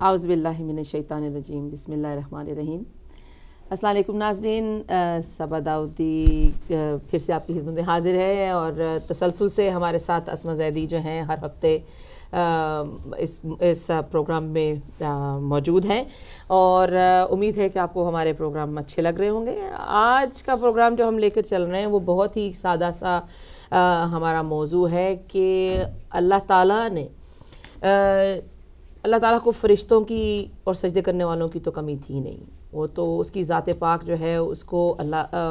باللہ من الشیطان الرجیم بسم اللہ الرحمن الرحیم السلام علیکم ناظرین داودی پھر سے آپ کی خدمت حاضر ہے اور تسلسل سے ہمارے ساتھ اسما زیدی جو ہیں ہر ہفتے اس اس پروگرام میں موجود ہیں اور امید ہے کہ آپ کو ہمارے پروگرام اچھے لگ رہے ہوں گے آج کا پروگرام جو ہم لے کر چل رہے ہیں وہ بہت ہی سادہ سا ہمارا موضوع ہے کہ اللہ تعالیٰ نے اللہ تعالیٰ کو فرشتوں کی اور سجدے کرنے والوں کی تو کمی تھی نہیں وہ تو اس کی ذات پاک جو ہے اس کو اللہ آ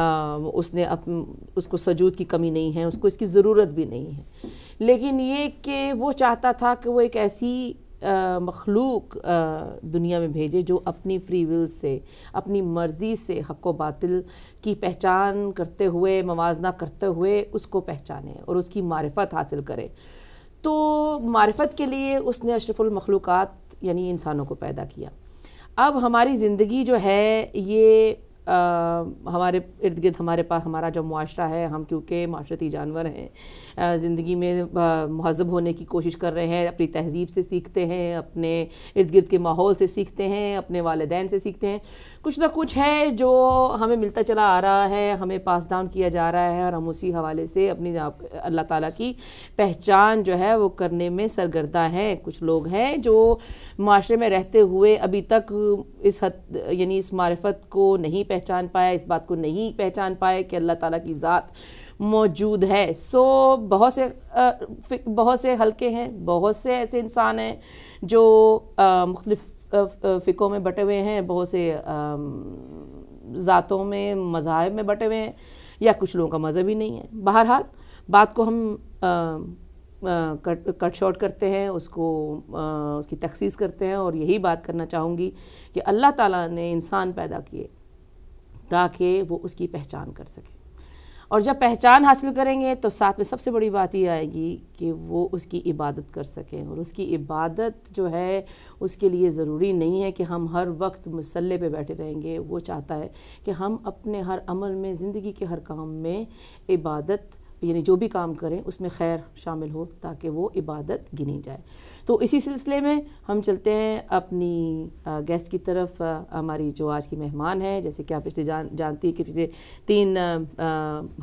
آ اس نے اپ اس کو سجود کی کمی نہیں ہے اس کو اس کی ضرورت بھی نہیں ہے لیکن یہ کہ وہ چاہتا تھا کہ وہ ایک ایسی آ مخلوق دنیا میں بھیجے جو اپنی فری ول سے اپنی مرضی سے حق و باطل کی پہچان کرتے ہوئے موازنہ کرتے ہوئے اس کو پہچانے اور اس کی معرفت حاصل کرے تو معرفت کے لیے اس نے اشرف المخلوقات یعنی انسانوں کو پیدا کیا اب ہماری زندگی جو ہے یہ ہمارے ارد گرد ہمارے پاس ہمارا جو معاشرہ ہے ہم کیونکہ معاشرتی جانور ہیں زندگی میں مہذب ہونے کی کوشش کر رہے ہیں اپنی تہذیب سے سیکھتے ہیں اپنے ارد گرد کے ماحول سے سیکھتے ہیں اپنے والدین سے سیکھتے ہیں کچھ نہ کچھ ہے جو ہمیں ملتا چلا آ رہا ہے ہمیں پاس ڈاؤن کیا جا رہا ہے اور ہم اسی حوالے سے اپنی اللہ تعالیٰ کی پہچان جو ہے وہ کرنے میں سرگردہ ہیں کچھ لوگ ہیں جو معاشرے میں رہتے ہوئے ابھی تک اس حد یعنی اس معرفت کو نہیں پہچان پایا اس بات کو نہیں پہچان پائے کہ اللہ تعالیٰ کی ذات موجود ہے سو بہت سے بہت سے حلقے ہیں بہت سے ایسے انسان ہیں جو مختلف فقوں میں بٹے ہوئے ہیں بہت سے ذاتوں میں مذاہب میں بٹے ہوئے ہیں یا کچھ لوگوں کا مذہب ہی نہیں ہے بہرحال بات کو ہم کٹ شارٹ کرتے ہیں اس کو اس کی تخصیص کرتے ہیں اور یہی بات کرنا چاہوں گی کہ اللہ تعالیٰ نے انسان پیدا کیے تاکہ وہ اس کی پہچان کر سکے اور جب پہچان حاصل کریں گے تو ساتھ میں سب سے بڑی بات یہ آئے گی کہ وہ اس کی عبادت کر سکیں اور اس کی عبادت جو ہے اس کے لیے ضروری نہیں ہے کہ ہم ہر وقت مسلح پہ بیٹھے رہیں گے وہ چاہتا ہے کہ ہم اپنے ہر عمل میں زندگی کے ہر کام میں عبادت یعنی جو بھی کام کریں اس میں خیر شامل ہو تاکہ وہ عبادت گنی جائے تو اسی سلسلے میں ہم چلتے ہیں اپنی گیسٹ کی طرف ہماری جو آج کی مہمان ہے جیسے کہ آپ پچھلے جان جانتی کہ پچھلے تین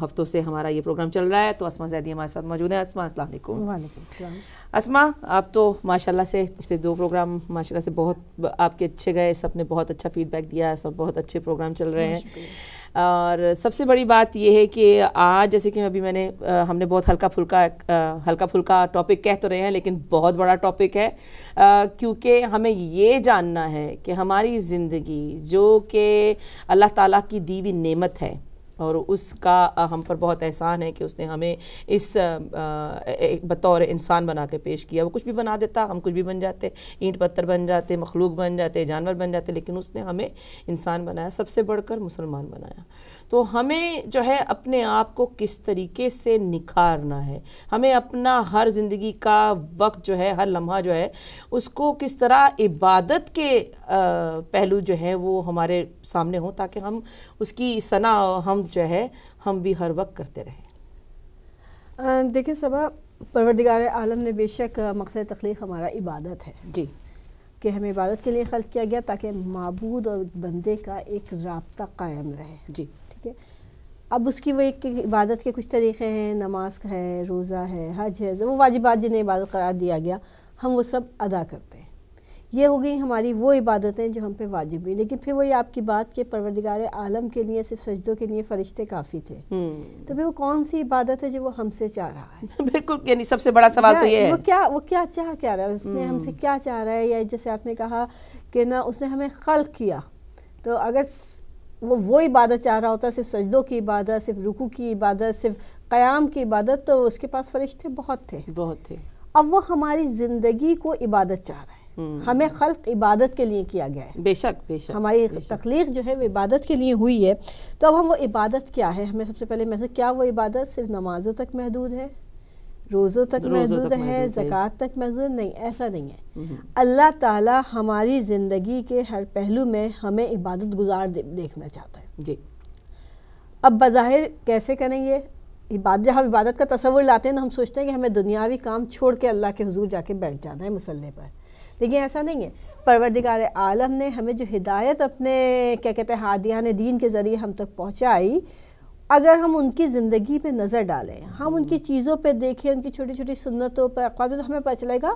ہفتوں سے ہمارا یہ پروگرام چل رہا ہے تو اسما زیدی ہمارے ساتھ موجود ہیں اسما السلام علیکم وعلیکم السلام اسما آپ تو ماشاء اللہ سے پچھلے دو پروگرام ماشاء اللہ سے بہت آپ کے اچھے گئے سب نے بہت اچھا فیڈ بیک دیا سب بہت اچھے پروگرام چل رہے ہیں اور سب سے بڑی بات یہ ہے کہ آج جیسے کہ ابھی میں نے ہم نے بہت ہلکا پھلکا ہلکا پھلکا ٹاپک کہہ تو رہے ہیں لیکن بہت بڑا ٹاپک ہے کیونکہ ہمیں یہ جاننا ہے کہ ہماری زندگی جو کہ اللہ تعالیٰ کی دیوی نعمت ہے اور اس کا ہم پر بہت احسان ہے کہ اس نے ہمیں اس بطور انسان بنا کے پیش کیا وہ کچھ بھی بنا دیتا ہم کچھ بھی بن جاتے اینٹ پتھر بن جاتے مخلوق بن جاتے جانور بن جاتے لیکن اس نے ہمیں انسان بنایا سب سے بڑھ کر مسلمان بنایا تو ہمیں جو ہے اپنے آپ کو کس طریقے سے نکھارنا ہے ہمیں اپنا ہر زندگی کا وقت جو ہے ہر لمحہ جو ہے اس کو کس طرح عبادت کے پہلو جو ہے وہ ہمارے سامنے ہوں تاکہ ہم اس کی ثنا ہم جو ہے ہم بھی ہر وقت کرتے رہیں دیکھیں صبا پروردگار عالم نے بے شک مقصد تخلیق ہمارا عبادت ہے جی کہ ہمیں عبادت کے لیے خلق کیا گیا تاکہ معبود اور بندے کا ایک رابطہ قائم رہے جی اب اس کی وہ ایک عبادت کے کچھ طریقے ہیں نماز ہے روزہ ہے حج ہے وہ واجبات جنہیں عبادت قرار دیا گیا ہم وہ سب ادا کرتے ہیں یہ ہو گئی ہماری وہ عبادتیں جو ہم پہ واجب ہیں لیکن پھر وہی آپ کی بات کہ پروردگار عالم کے لیے صرف سجدوں کے لیے فرشتے کافی تھے تو پھر وہ کون سی عبادت ہے جو وہ ہم سے چاہ رہا ہے بالکل یعنی سب سے بڑا سوال تو یہ ہے وہ کیا وہ کیا چاہ کیا رہا ہے اس نے ہم سے کیا چاہ رہا ہے یا جیسے آپ نے کہا کہ نہ اس نے ہمیں خلق کیا تو اگر وہ وہ عبادت چاہ رہا ہوتا ہے صرف سجدوں کی عبادت صرف رکو کی عبادت صرف قیام کی عبادت تو اس کے پاس فرشتے بہت تھے بہت تھے اب وہ ہماری زندگی کو عبادت چاہ رہا ہے ہمیں خلق عبادت کے لیے کیا گیا ہے بے شک بے شک ہماری تخلیق جو ہے وہ عبادت کے لیے ہوئی ہے تو اب ہم وہ عبادت کیا ہے ہمیں سب سے پہلے میں کیا وہ عبادت صرف نمازوں تک محدود ہے روزوں تک محدود ہے زکوٰۃ تک محدود نہیں ایسا نہیں ہے اللہ تعالیٰ ہماری زندگی کے ہر پہلو میں ہمیں عبادت گزار دیکھنا چاہتا ہے جی اب بظاہر کیسے کریں گے جب ہم عبادت کا تصور لاتے ہیں تو ہم سوچتے ہیں کہ ہمیں دنیاوی کام چھوڑ کے اللہ کے حضور جا کے بیٹھ جانا ہے مسلح پر لیکن ایسا نہیں ہے پروردگار عالم نے ہمیں جو ہدایت اپنے کیا کہتے ہیں ہادیان دین کے ذریعے ہم تک پہنچائی اگر ہم ان کی زندگی پہ نظر ڈالیں ہم ان کی چیزوں پہ دیکھیں ان کی چھوٹی چھوٹی سنتوں پہ اقوام تو ہمیں پتہ چلے گا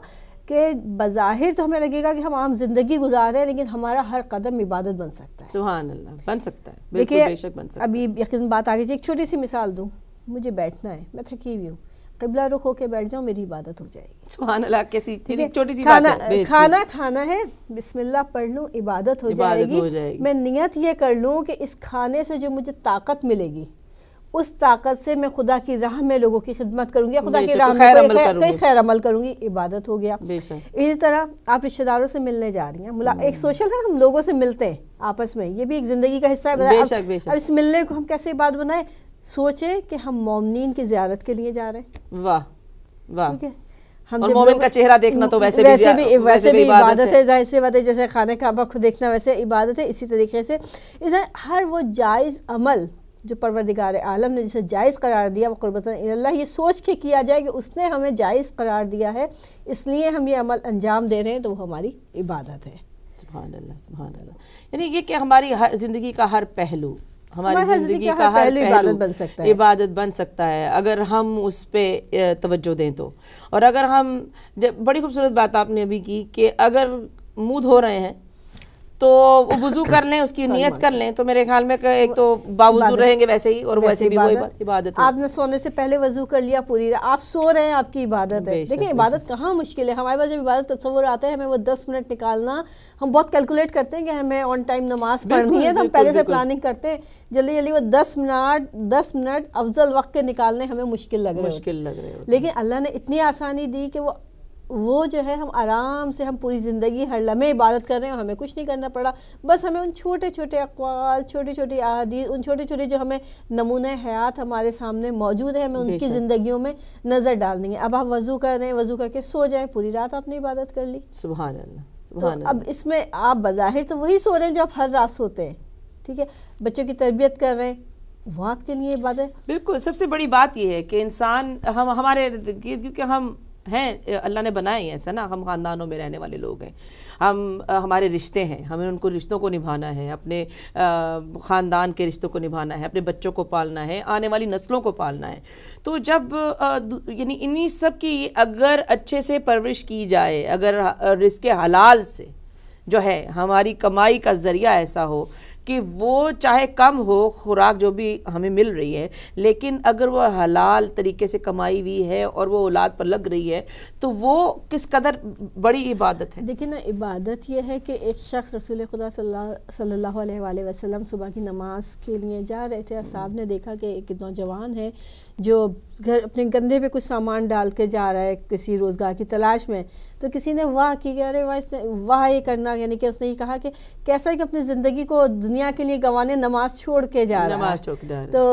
کہ بظاہر تو ہمیں لگے گا کہ ہم عام زندگی گزار رہے ہیں لیکن ہمارا ہر قدم عبادت بن سکتا ہے سبحان اللہ بن سکتا ہے دیکھیے ابھی یقین بات آگے جی ایک چھوٹی سی مثال دوں مجھے بیٹھنا ہے میں تھکی ہوئی ہوں قبلہ رخ ہو کے بیٹھ جاؤں میری عبادت ہو جائے گی سبحان اللہ کیسی چھوٹی سی کھانا کھانا ہے بسم اللہ پڑھ لوں عبادت ہو جائے گی میں نیت یہ کر لوں کہ اس کھانے سے جو مجھے طاقت ملے گی اس طاقت سے میں خدا کی راہ میں لوگوں کی خدمت کروں گی خدا کی راہ میں کئی خیر عمل کروں گی عبادت ہو گیا اسی طرح آپ رشتہ داروں سے ملنے جا رہی ہیں ایک سوشل ہم لوگوں سے ملتے ہیں آپس میں یہ بھی ایک زندگی کا حصہ ہے اب اس ملنے کو ہم کیسے عبادت بنائیں سوچیں کہ ہم مومنین کی زیارت کے لیے جا رہے ہیں واہ واہ ہم عبادت ہے جیسے خانہ کعبہ کو دیکھنا ویسے عبادت ہے اسی طریقے سے ہر وہ جائز عمل جو پروردگار عالم نے جسے جائز قرار دیا وہ قربت اللہ یہ سوچ کے کیا جائے کہ اس نے ہمیں جائز قرار دیا ہے اس لیے ہم یہ عمل انجام دے رہے ہیں تو وہ ہماری عبادت ہے سبحان سبحان اللہ اللہ یعنی یہ کہ ہماری ہر زندگی کا ہر پہلو ہماری زندگی کا ہر پہلو عبادت بن سکتا ہے عبادت بن سکتا ہے اگر ہم اس پہ توجہ دیں تو اور اگر ہم بڑی خوبصورت بات آپ نے ابھی کی کہ اگر منہ ہو رہے ہیں تو وضو کر لیں اس کی نیت کر لیں تو میرے خیال میں ایک تو باوضو رہیں گے ویسے ہی اور ویسے بھی وہ عبادت ہے آپ نے سونے سے پہلے وضو کر لیا پوری رہا آپ سو رہے ہیں آپ کی عبادت ہے دیکھیں عبادت کہاں مشکل ہے ہمارے پاس جب عبادت تصور آتا ہے ہمیں وہ دس منٹ نکالنا ہم بہت کیلکولیٹ کرتے ہیں کہ ہمیں آن ٹائم نماز پڑھنی ہے تو ہم پہلے سے پلاننگ کرتے ہیں جلدی جلدی وہ دس منٹ دس منٹ افضل وقت کے نکالنے ہمیں مشکل لگ رہے ہیں لیکن اللہ نے اتنی آسانی دی کہ وہ وہ جو ہے ہم آرام سے ہم پوری زندگی ہر لمحے عبادت کر رہے ہیں اور ہمیں کچھ نہیں کرنا پڑا بس ہمیں ان چھوٹے چھوٹے اقوال چھوٹے چھوٹے عادیت ان چھوٹے چھوٹے جو ہمیں نمونہ حیات ہمارے سامنے موجود ہیں ہمیں ان کی زندگیوں میں نظر ڈال دیں گے اب آپ وضو کر رہے ہیں وضو کر کے سو جائیں پوری رات آپ نے عبادت کر لی سبحان اللہ اب اس میں آپ بظاہر تو وہی سو رہے ہیں جو آپ ہر رات سوتے ہیں ٹھیک ہے بچوں کی تربیت کر رہے ہیں وہ آپ کے لیے عبادت بالکل سب سے بڑی بات یہ ہے کہ انسان ہم ہمارے کیونکہ ہم ہیں اللہ نے بنائے ایسا نا ہم خاندانوں میں رہنے والے لوگ ہیں ہم ہمارے رشتے ہیں ہمیں ان کو رشتوں کو نبھانا ہے اپنے خاندان کے رشتوں کو نبھانا ہے اپنے بچوں کو پالنا ہے آنے والی نسلوں کو پالنا ہے تو جب یعنی انہی سب کی اگر اچھے سے پرورش کی جائے اگر رزق حلال سے جو ہے ہماری کمائی کا ذریعہ ایسا ہو کہ وہ چاہے کم ہو خوراک جو بھی ہمیں مل رہی ہے لیکن اگر وہ حلال طریقے سے کمائی ہوئی ہے اور وہ اولاد پر لگ رہی ہے تو وہ کس قدر بڑی عبادت ہے دیکھیں نا عبادت یہ ہے کہ ایک شخص رسول خدا صلی اللہ صلی اللہ علیہ وسلم صبح کی نماز کے لیے جا رہے تھے اصحاب نے دیکھا کہ ایک نوجوان ہے جو گھر اپنے گندے پہ کچھ سامان ڈال کے جا رہا ہے کسی روزگار کی تلاش میں تو کسی نے واہ کی ارے واہ یہ کرنا یعنی کہ اس نے یہ کہا کہ کیسا ہے کہ اپنی زندگی کو دنیا کے لیے گنوانے نماز چھوڑ کے جا رہا ہے تو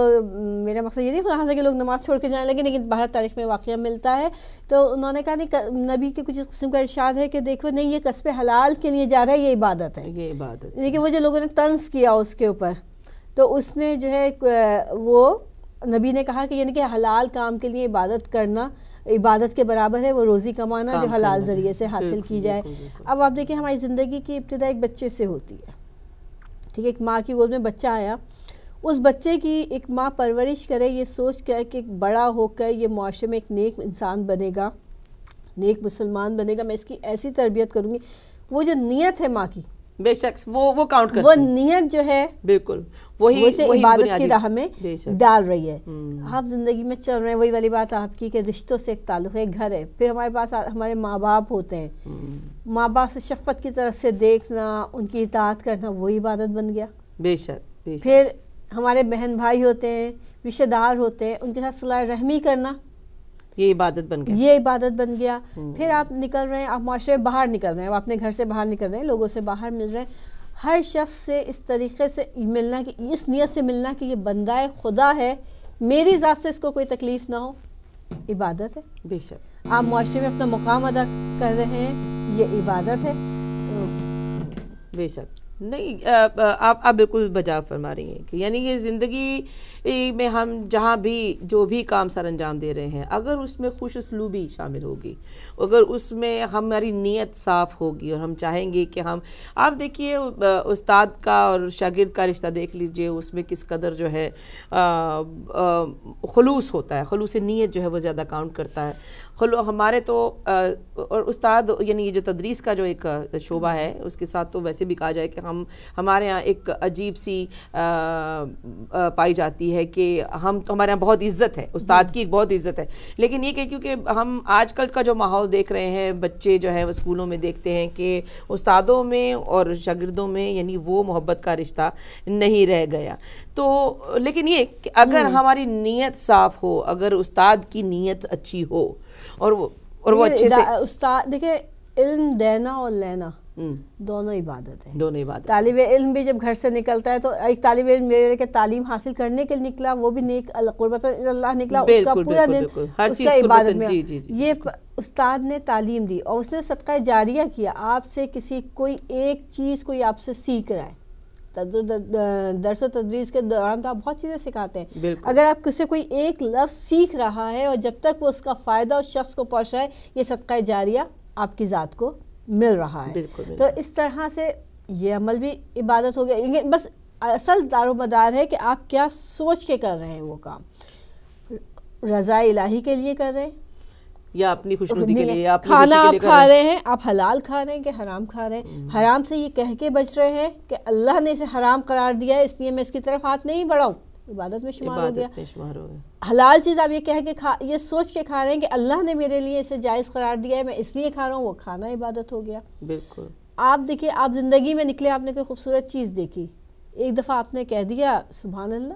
میرا مقصد یہ نہیں کہ لوگ نماز چھوڑ کے جائیں لیکن لیکن بھارت تاریخ میں واقعہ ملتا ہے تو انہوں نے کہا نہیں نبی کے کچھ قسم کا ارشاد ہے کہ دیکھو نہیں یہ قصب حلال کے لیے جا رہا ہے یہ عبادت ہے یہ عبادت یعنی کہ وہ جو لوگوں نے طنز کیا اس کے اوپر تو اس نے جو ہے وہ نبی نے کہا کہ یعنی کہ حلال کام کے لیے عبادت کرنا عبادت کے برابر ہے وہ روزی کمانا جو حلال ذریعے سے حاصل کی جائے اب آپ دیکھیں ہماری زندگی کی ابتدا ایک بچے سے ہوتی ہے ٹھیک ہے ایک ماں کی گود میں بچہ آیا اس بچے کی ایک ماں پرورش کرے یہ سوچ کر کہ ایک بڑا ہو کر یہ معاشرے میں ایک نیک انسان بنے گا نیک مسلمان بنے گا میں اس کی ایسی تربیت کروں گی وہ جو نیت ہے ماں کی بے شک وہ وہ وہ کاؤنٹ کرتی نیت جو ہے بالکل وہی عبادت کی راہ میں ڈال رہی ہے آپ زندگی میں چل رہے ہیں وہی والی بات آپ کی کہ رشتوں سے ایک تعلق ہے ہے گھر پھر ہمارے پاس ہمارے ماں باپ ہوتے ہیں ماں باپ سے شفقت کی طرف سے دیکھنا ان کی اطاعت کرنا وہی عبادت بن گیا بے شک پھر ہمارے بہن بھائی ہوتے ہیں رشتے دار ہوتے ہیں ان کے ساتھ صلاح رحمی کرنا یہ عبادت بن گیا یہ عبادت بن گیا پھر آپ نکل رہے ہیں آپ معاشرے باہر نکل رہے ہیں اپنے گھر سے باہر نکل رہے ہیں لوگوں سے باہر مل رہے ہیں ہر شخص سے اس طریقے سے ملنا کہ اس نیت سے ملنا کہ یہ بندہ خدا ہے میری ذات سے اس کو کوئی تکلیف نہ ہو عبادت ہے بے شک آپ معاشرے میں اپنا مقام ادا کر رہے ہیں یہ عبادت ہے بے شک نہیں آپ آپ بالکل بجا فرما رہی ہیں کہ یعنی یہ زندگی میں ہم جہاں بھی جو بھی کام سر انجام دے رہے ہیں اگر اس میں خوش اسلوبی شامل ہوگی اگر اس میں ہماری نیت صاف ہوگی اور ہم چاہیں گے کہ ہم آپ دیکھیے استاد کا اور شاگرد کا رشتہ دیکھ لیجئے اس میں کس قدر جو ہے خلوص ہوتا ہے خلوص نیت جو ہے وہ زیادہ کاؤنٹ کرتا ہے خلو ہمارے تو اور استاد یعنی یہ جو تدریس کا جو ایک شعبہ ہے اس کے ساتھ تو ویسے بھی کہا جائے کہ ہم ہمارے ہاں ایک عجیب سی پائی جاتی ہے کہ ہم تو ہمارے ہاں بہت عزت ہے استاد کی ایک بہت عزت ہے لیکن یہ کہ کیونکہ ہم آج کل کا جو ماحول دیکھ رہے ہیں بچے جو ہیں وہ اسکولوں میں دیکھتے ہیں کہ استادوں میں اور شاگردوں میں یعنی وہ محبت کا رشتہ نہیں رہ گیا تو لیکن یہ کہ اگر ہماری نیت صاف ہو اگر استاد کی نیت اچھی ہو اور اور وہ وہ اچھے سے استاد دیکھیں علم دینا اور لینا دونوں عبادت ہے طالب علم بھی جب گھر سے نکلتا ہے تو ایک طالب علم میرے تعلیم حاصل کرنے کے لیے نکلا وہ بھی نیک قربت اللہ نکلا اس کا پورا دن اس کا عبادت میں جی، جی، جی، یہ استاد نے تعلیم دی اور اس نے صدقہ جاریہ کیا آپ سے کسی کوئی ایک چیز کوئی آپ سے سیکھ رہا ہے درس و تدریس کے دوران تو آپ بہت چیزیں سکھاتے ہیں اگر آپ کسی کوئی ایک لفظ سیکھ رہا ہے اور جب تک وہ اس کا فائدہ اس شخص کو پہنچ رہا ہے یہ صدقہ جاریہ آپ کی ذات کو مل رہا ہے بالکل تو اس طرح سے یہ عمل بھی عبادت ہو گیا یعنی بس اصل دار و مدار ہے کہ آپ کیا سوچ کے کر رہے ہیں وہ کام رضا الہی کے لیے کر رہے ہیں یا اپنی خوشنودی کے لیے کھانا آپ کھا رہے ہیں آپ حلال کھا رہے ہیں کہ حرام حرام کھا رہے ہیں سے یہ کہہ کے بچ رہے ہیں کہ اللہ نے اسے حرام قرار دیا ہے اس اس لیے میں میں کی طرف ہاتھ نہیں عبادت شمار ہو گیا حلال چیز آپ یہ کہہ کے یہ سوچ کے کھا رہے ہیں کہ اللہ نے میرے لیے اسے جائز قرار دیا ہے میں اس لیے کھا رہا ہوں وہ کھانا عبادت ہو گیا بالکل آپ دیکھیے آپ زندگی میں نکلے آپ نے کوئی خوبصورت چیز دیکھی ایک دفعہ آپ نے کہہ دیا سبحان اللہ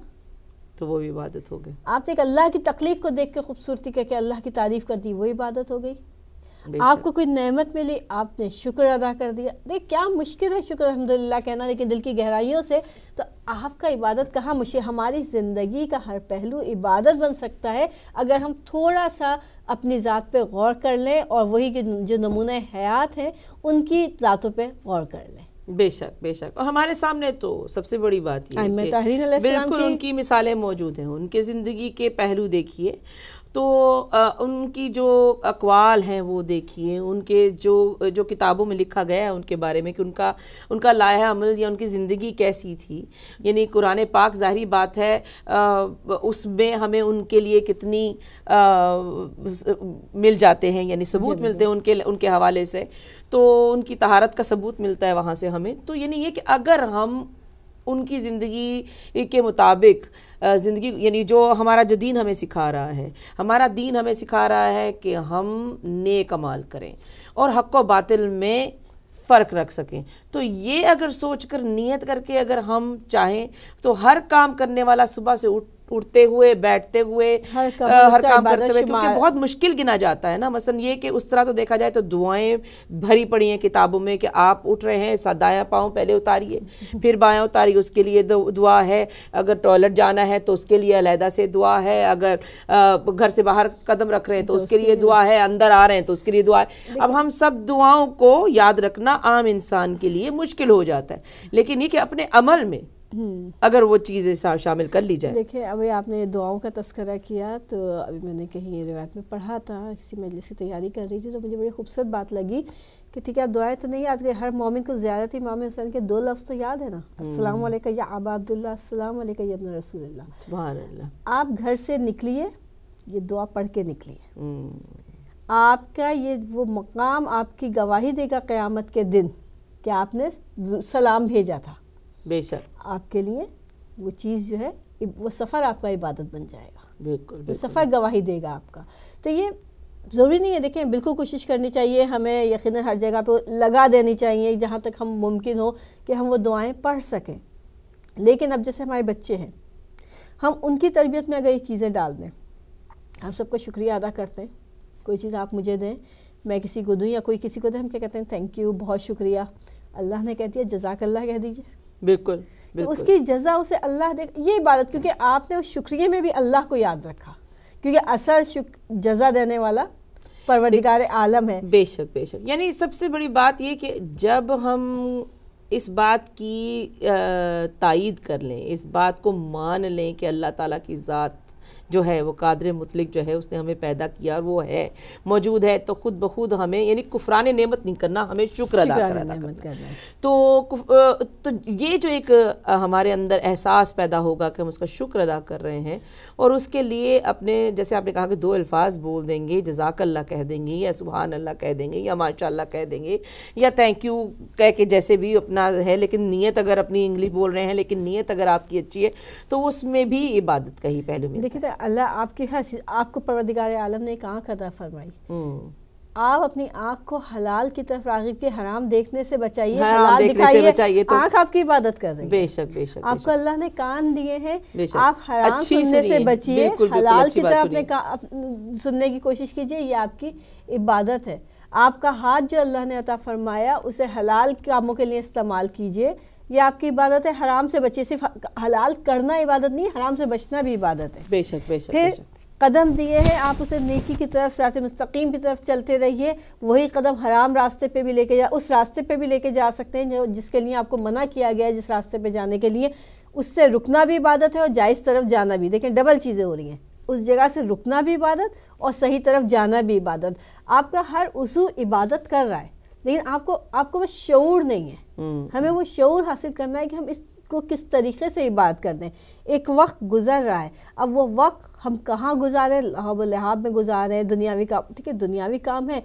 تو وہ بھی عبادت ہو گئی آپ نے ایک اللہ کی تخلیق کو دیکھ کے خوبصورتی کہ کے اللہ کی تعریف کر دی وہ عبادت ہو گئی آپ کو کوئی نعمت ملی آپ نے شکر ادا کر دیا دیکھ کیا مشکل ہے شکر الحمدللہ کہنا لیکن دل کی گہرائیوں سے تو آپ کا عبادت کہاں مشکل ہماری زندگی کا ہر پہلو عبادت بن سکتا ہے اگر ہم تھوڑا سا اپنی ذات پہ غور کر لیں اور وہی جو نمونہ حیات ہیں ان کی ذاتوں پہ غور کر لیں بے شک بے شک اور ہمارے سامنے تو سب سے بڑی بات یہ بالکل ان کی مثالیں موجود ہیں ان کے زندگی کے پہلو دیکھیے تو ان کی جو اقوال ہیں وہ دیکھیے ان کے جو جو کتابوں میں لکھا گیا ہے ان کے بارے میں کہ ان کا ان کا لائحہ عمل یا ان کی زندگی کیسی تھی یعنی قرآن پاک ظاہری بات ہے اس میں ہمیں ان کے لیے کتنی مل جاتے ہیں یعنی ثبوت ملتے ہیں ان کے ان کے حوالے سے تو ان کی طہارت کا ثبوت ملتا ہے وہاں سے ہمیں تو یعنی یہ کہ اگر ہم ان کی زندگی کے مطابق زندگی یعنی جو ہمارا جو دین ہمیں سکھا رہا ہے ہمارا دین ہمیں سکھا رہا ہے کہ ہم نیک عمال کریں اور حق و باطل میں فرق رکھ سکیں تو یہ اگر سوچ کر نیت کر کے اگر ہم چاہیں تو ہر کام کرنے والا صبح سے اٹھ اٹھتے ہوئے بیٹھتے ہوئے ہر کام کرتے ہوئے کیونکہ بہت مشکل گنا جاتا ہے نا مثلا یہ کہ اس طرح تو دیکھا جائے تو دعائیں بھری پڑی ہیں کتابوں میں کہ آپ اٹھ رہے ہیں ساتھ پاؤں پہلے اتاریے پھر بایاں اتاری اس کے لیے دعا ہے اگر ٹوائلٹ جانا ہے تو اس کے لیے علیحدہ سے دعا ہے اگر گھر سے باہر قدم رکھ رہے ہیں تو اس کے لیے دعا ہے اندر آ رہے ہیں تو اس کے لیے دعا ہے اب ہم سب دعاؤں کو یاد رکھنا عام انسان کے لیے مشکل ہو جاتا ہے لیکن یہ کہ اپنے عمل میں اگر وہ چیزیں شامل کر لی جائیں دیکھیں ابھی آپ نے دعاؤں کا تذکرہ کیا تو ابھی میں نے کہیں یہ روایت میں پڑھا تھا کسی مجلس کی تیاری کر رہی تھی تو مجھے بڑی خوبصورت بات لگی کہ ٹھیک ہے آپ دعائیں تو نہیں یاد کریں ہر مومن کو زیارت امام حسین کے دو لفظ تو یاد ہے نا السلام علیکم آبا السلام علیکہ یا ابن رسول اللہ آپ گھر سے نکلیے یہ دعا پڑھ کے نکلیے آپ کا یہ وہ مقام آپ کی گواہی دے گا قیامت کے دن کہ آپ نے سلام بھیجا تھا بے شک آپ کے لیے وہ چیز جو ہے وہ سفر آپ کا عبادت بن جائے گا بالکل سفر گواہی دے گا آپ کا تو یہ ضروری نہیں ہے دیکھیں بالکل کوشش کرنی چاہیے ہمیں یقیناً ہر جگہ پہ لگا دینی چاہیے جہاں تک ہم ممکن ہو کہ ہم وہ دعائیں پڑھ سکیں لیکن اب جیسے ہمارے بچے ہیں ہم ان کی تربیت میں اگر یہ چیزیں ڈال دیں ہم سب کا شکریہ ادا کرتے ہیں کوئی چیز آپ مجھے دیں میں کسی کو دوں یا کوئی کسی کو دیں ہم کیا کہتے ہیں تھینک یو بہت شکریہ اللہ نے کہہ دیا جزاک اللہ کہہ دیجیے بالکل اس کی جزا اسے اللہ دے یہ عبادت کیونکہ آپ نے اس شکریہ میں بھی اللہ کو یاد رکھا کیونکہ اصل شک جزا دینے والا پروردگار عالم ہے بے شک بے شک یعنی سب سے بڑی بات یہ کہ جب ہم اس بات کی تائید کر لیں اس بات کو مان لیں کہ اللہ تعالیٰ کی ذات جو ہے وہ قادر مطلق جو ہے اس نے ہمیں پیدا کیا اور وہ ہے موجود ہے تو خود بخود ہمیں یعنی کفران نعمت نہیں کرنا ہمیں شکر ادا کرنا تو یہ جو ایک ہمارے اندر احساس پیدا ہوگا کہ ہم اس کا شکر ادا کر رہے ہیں اور اس کے لیے اپنے جیسے آپ نے کہا کہ دو الفاظ بول دیں گے جزاک اللہ کہہ دیں گے یا سبحان اللہ کہہ دیں گے یا ماشاء اللہ کہہ دیں گے یا تھینک یو کہہ کے جیسے بھی اپنا ہے لیکن نیت اگر اپنی انگلش بول رہے ہیں لیکن نیت اگر آپ کی اچھی ہے تو اس میں بھی عبادت کا ہی پہلو میں اللہ آپ کی ہر چیز آپ کو پروردگار عالم نے ایک آنکھ عطا فرمائی آپ اپنی آنکھ کو حلال کی طرف راغب کے حرام دیکھنے سے بچائیے حلال دکھائیے آنکھ آپ کی عبادت کر رہی ہے بے شک بے شک آپ کو اللہ نے کان دیے ہیں آپ حرام سننے سے بچیے حلال کی طرف اپنے سننے کی کوشش کیجئے یہ آپ کی عبادت ہے آپ کا ہاتھ جو اللہ نے عطا فرمایا اسے حلال کاموں کے لیے استعمال کیجئے یہ آپ کی عبادت ہے حرام سے بچے صرف حلال کرنا عبادت نہیں حرام سے بچنا بھی عبادت ہے بے شک بے شک پھر قدم دیے ہیں آپ اسے نیکی کی طرف سرات مستقیم کی طرف چلتے رہیے وہی قدم حرام راستے پہ بھی لے کے جا اس راستے پہ بھی لے کے جا سکتے ہیں جو جس کے لیے آپ کو منع کیا گیا ہے جس راستے پہ جانے کے لیے اس سے رکنا بھی عبادت ہے اور جائز طرف جانا بھی دیکھیں ڈبل چیزیں ہو رہی ہیں اس جگہ سے رکنا بھی عبادت اور صحیح طرف جانا بھی عبادت آپ کا ہر اصول عبادت کر رہا ہے لیکن آپ کو آپ کو بس شعور نہیں ہے ہمیں وہ شعور حاصل کرنا ہے کہ ہم اس کو کس طریقے سے بات کر دیں ایک وقت گزر رہا ہے اب وہ وقت ہم کہاں گزارے لحاب و لحاب میں گزارے ہیں دنیاوی کام ٹھیک ہے دنیاوی کام ہے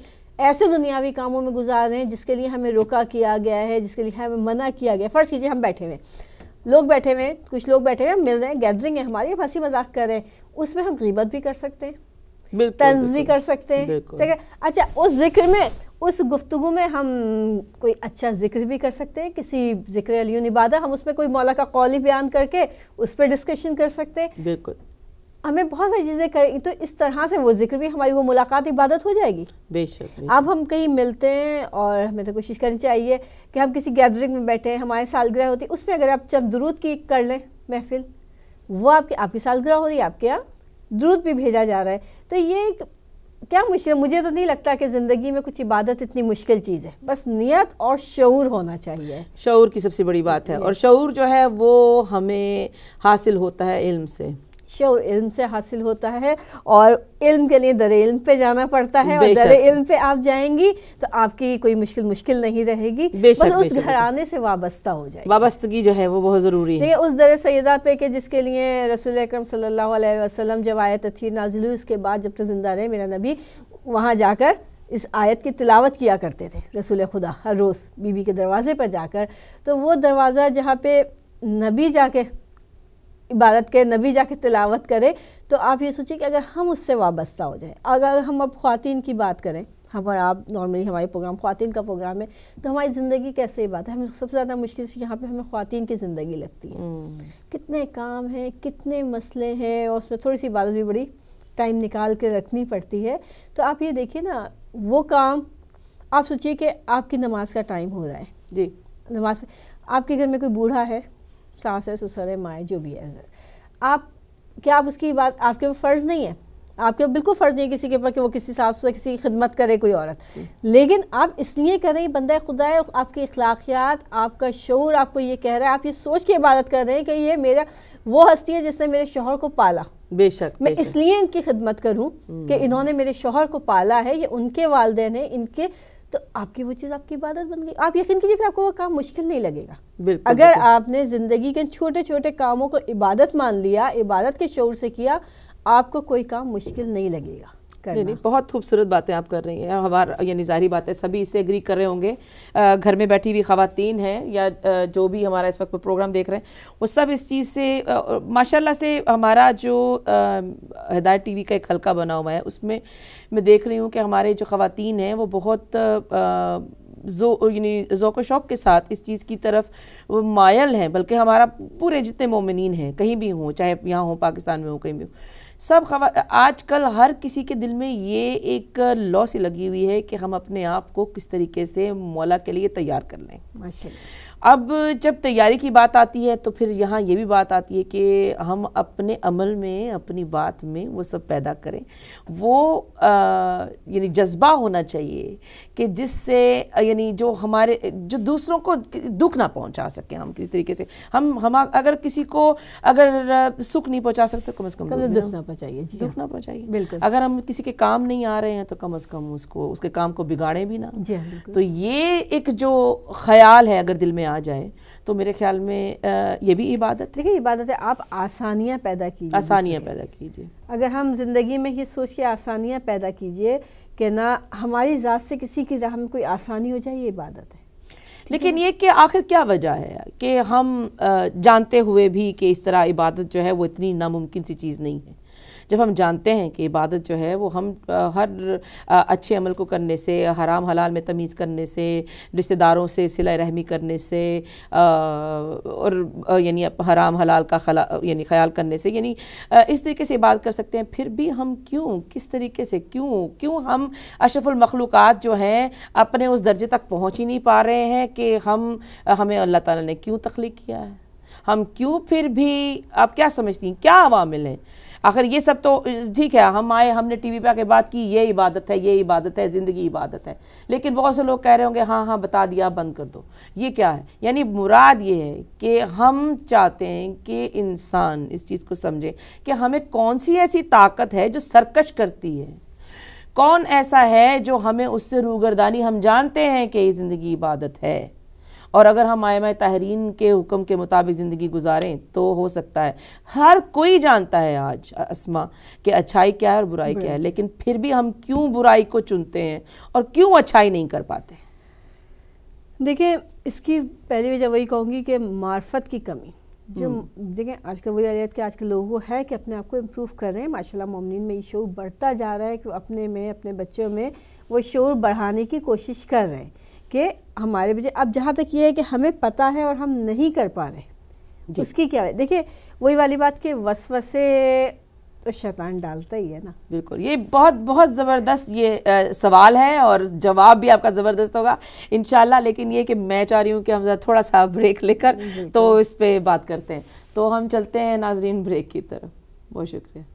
ایسے دنیاوی کاموں میں گزار رہے ہیں جس کے لیے ہمیں روکا کیا گیا ہے جس کے لیے ہمیں منع کیا گیا ہے فرض کیجیے ہم بیٹھے ہوئے ہیں لوگ بیٹھے ہوئے ہیں کچھ لوگ بیٹھے ہوئے ہم مل رہے ہیں گیدرنگ ہے ہماری ہنسی مذاق کر رہے ہیں اس میں ہم غیبت بھی کر سکتے ہیں طنز بھی کر سکتے ہیں اچھا اس ذکر میں اس گفتگو میں ہم کوئی اچھا ذکر بھی کر سکتے ہیں کسی ذکر علی نبادہ ہم اس میں کوئی مولا کا قول ہی بیان کر کے اس پہ ڈسکشن کر سکتے ہیں بالکل ہمیں بہت ساری چیزیں کریں تو اس طرح سے وہ ذکر بھی ہماری وہ ملاقات عبادت ہو جائے گی بے شک اب ہم کہیں ملتے ہیں اور ہمیں تو کوشش کرنی چاہیے کہ ہم کسی گیدرنگ میں بیٹھے ہیں ہمارے سالگرہ ہوتی ہے اس میں اگر آپ چند درود کی کر لیں محفل وہ آپ کی آپ کی سالگرہ ہو رہی ہے آپ کے یہاں درود بھی بھیجا جا رہا ہے تو یہ کیا مشکل مجھے تو نہیں لگتا کہ زندگی میں کچھ عبادت اتنی مشکل چیز ہے بس نیت اور شعور ہونا چاہیے شعور کی سب سے بڑی بات ہے جی۔ اور شعور جو ہے وہ ہمیں حاصل ہوتا ہے علم سے علم سے حاصل ہوتا ہے اور علم کے لیے در علم پہ جانا پڑتا ہے اور در علم پہ آپ جائیں گی تو آپ کی کوئی مشکل مشکل نہیں رہے گی بس اس گھرانے سے وابستہ ہو جائے وابستگی جو ہے وہ بہت ضروری ہے اس در سیدہ پہ کہ جس کے لیے رسول اکرم صلی اللہ علیہ وسلم جب تطہیر نازل ہوئی اس کے بعد جب تک زندہ رہے میرا نبی وہاں جا کر اس آیت کی تلاوت کیا کرتے تھے رسول خدا ہر روز بی بی کے دروازے پر جا کر تو وہ دروازہ جہاں پہ نبی جا کے عبادت کے نبی جا کے تلاوت کرے تو آپ یہ سوچیں کہ اگر ہم اس سے وابستہ ہو جائیں اگر ہم اب خواتین کی بات کریں ہم اور آپ نارملی ہماری پروگرام خواتین کا پروگرام ہے تو ہماری زندگی کیسے بات ہے ہمیں سب سے زیادہ مشکل سے یہاں پہ ہمیں خواتین کی زندگی لگتی ہے کتنے کام ہیں کتنے مسئلے ہیں اور اس میں تھوڑی سی عبادت بھی بڑی ٹائم نکال کے رکھنی پڑتی ہے تو آپ یہ دیکھیے نا وہ کام آپ سوچیے کہ آپ کی نماز کا ٹائم ہو رہا ہے جی نماز پہ آپ کے گھر میں کوئی بوڑھا ہے ساس ہے سسر مائیں جو بھی ہے آپ کیا آپ اس کی بات آپ کے اوپر فرض نہیں ہے آپ کے بالکل فرض نہیں ہے کسی کے اوپر کہ وہ کسی ساس سے کسی کی خدمت کرے کوئی عورت لیکن آپ اس لیے کر رہے ہیں بندہ خدا ہے آپ کی اخلاقیات آپ کا شعور آپ کو یہ کہہ رہا ہے آپ یہ سوچ کے عبادت کر رہے ہیں کہ یہ میرا وہ ہستی ہے جس نے میرے شوہر کو پالا بے شک میں اس لیے ان کی خدمت کروں کہ انہوں نے میرے شوہر کو پالا ہے یہ ان کے والدین ہیں ان کے تو آپ کی وہ چیز آپ کی عبادت بن گئی آپ یقین کیجیے پھر آپ کو وہ کام مشکل نہیں لگے گا بالکل اگر آپ نے زندگی کے چھوٹے چھوٹے کاموں کو عبادت مان لیا عبادت کے شعور سے کیا آپ کو کوئی کام مشکل نہیں لگے گا نہیں بہت خوبصورت باتیں آپ کر رہی ہیں ہمارا یعنی ظاہری بات ہے سبھی اس سے کر رہے ہوں گے گھر میں بیٹھی ہوئی خواتین ہیں یا جو بھی ہمارا اس وقت پروگرام دیکھ رہے ہیں وہ سب اس چیز سے ماشاء اللہ سے ہمارا جو ہدایت ٹی وی کا ایک حلقہ بنا ہوا ہے اس میں میں دیکھ رہی ہوں کہ ہمارے جو خواتین ہیں وہ بہت زو یعنی ذوق و شوق کے ساتھ اس چیز کی طرف وہ مائل ہیں بلکہ ہمارا پورے جتنے مومنین ہیں کہیں بھی ہوں چاہے یہاں ہوں پاکستان میں ہوں کہیں بھی ہوں سب خبر آج کل ہر کسی کے دل میں یہ ایک لو سی لگی ہوئی ہے کہ ہم اپنے آپ کو کس طریقے سے مولا کے لیے تیار کر لیں اب جب تیاری کی بات آتی ہے تو پھر یہاں یہ بھی بات آتی ہے کہ ہم اپنے عمل میں اپنی بات میں وہ سب پیدا کریں وہ یعنی جذبہ ہونا چاہیے کہ جس سے یعنی جو ہمارے جو دوسروں کو دکھ نہ پہنچا سکیں ہم کسی طریقے سے ہم ہم اگر کسی کو اگر سکھ نہیں پہنچا سکتے کم از کم دکھ نہ پہنچائیے جی دکھ ہاں۔ نہ پہنچائیے بالکل اگر ہم کسی کے کام نہیں آ رہے ہیں تو کم از کم اس کو اس کے کام کو بگاڑیں بھی نہ جی ہاں، تو یہ ایک جو خیال ہے اگر دل میں جائیں تو میرے خیال میں یہ بھی عبادت دیکھیں عبادت ہے آپ آسانیاں پیدا کیجیے آسانیاں پیدا اگر ہم زندگی میں یہ سوچ کے آسانیاں پیدا کیجیے کہ نہ ہماری ذات سے کسی کی راہ میں کوئی آسانی ہو جائے یہ عبادت ہے لیکن یہ کہ آخر کیا وجہ ہے کہ ہم جانتے ہوئے بھی کہ اس طرح عبادت جو ہے وہ اتنی ناممکن سی چیز نہیں ہے جب ہم جانتے ہیں کہ عبادت جو ہے وہ ہم ہر اچھے عمل کو کرنے سے حرام حلال میں تمیز کرنے سے رشتہ داروں سے صلح رحمی کرنے سے اور یعنی حرام حلال کا خلا یعنی خیال کرنے سے یعنی اس طریقے سے عبادت کر سکتے ہیں پھر بھی ہم کیوں کس طریقے سے کیوں کیوں ہم اشرف المخلوقات جو ہیں اپنے اس درجے تک پہنچ ہی نہیں پا رہے ہیں کہ ہم ہمیں اللہ تعالیٰ نے کیوں تخلیق کیا ہے ہم کیوں پھر بھی آپ کیا سمجھتی ہیں کیا عوامل ہیں آخر یہ سب تو ٹھیک ہے ہم آئے ہم نے ٹی وی پہ آ کے بات کی یہ عبادت ہے یہ عبادت ہے زندگی عبادت ہے لیکن بہت سے لوگ کہہ رہے ہوں گے ہاں ہاں بتا دیا بند کر دو یہ کیا ہے یعنی مراد یہ ہے کہ ہم چاہتے ہیں کہ انسان اس چیز کو سمجھے کہ ہمیں کون سی ایسی طاقت ہے جو سرکش کرتی ہے کون ایسا ہے جو ہمیں اس سے روگردانی ہم جانتے ہیں کہ یہ زندگی عبادت ہے اور اگر ہم آئی ایم تاہرین کے حکم کے مطابق زندگی گزاریں تو ہو سکتا ہے ہر کوئی جانتا ہے آج اسما کہ اچھائی کیا ہے اور برائی کیا ہے لیکن پھر بھی ہم کیوں برائی کو چنتے ہیں اور کیوں اچھائی نہیں کر پاتے دیکھیں اس کی پہلی وجہ وہی کہوں گی کہ معرفت کی کمی جو دیکھیں آج کل وہی حالت کہ آج کل لوگوں ہے کہ اپنے آپ کو امپروو کر رہے ہیں ماشاء اللہ میں یہ شعور بڑھتا جا رہا ہے کہ اپنے میں اپنے بچوں میں وہ شعور بڑھانے کی کوشش کر رہے ہیں کہ ہمارے بجے اب جہاں تک یہ ہے کہ ہمیں پتہ ہے اور ہم نہیں کر پا رہے جی۔ اس کی کیا ہے دیکھیے وہی والی بات کہ وسوسے تو شیطان ڈالتا ہی ہے نا بالکل یہ بہت بہت زبردست یہ سوال ہے اور جواب بھی آپ کا زبردست ہوگا انشاءاللہ لیکن یہ کہ میں چاہ رہی ہوں کہ ہم تھوڑا سا بریک لے کر جی، جی۔ تو اس پہ بات کرتے ہیں تو ہم چلتے ہیں ناظرین بریک کی طرف بہت شکریہ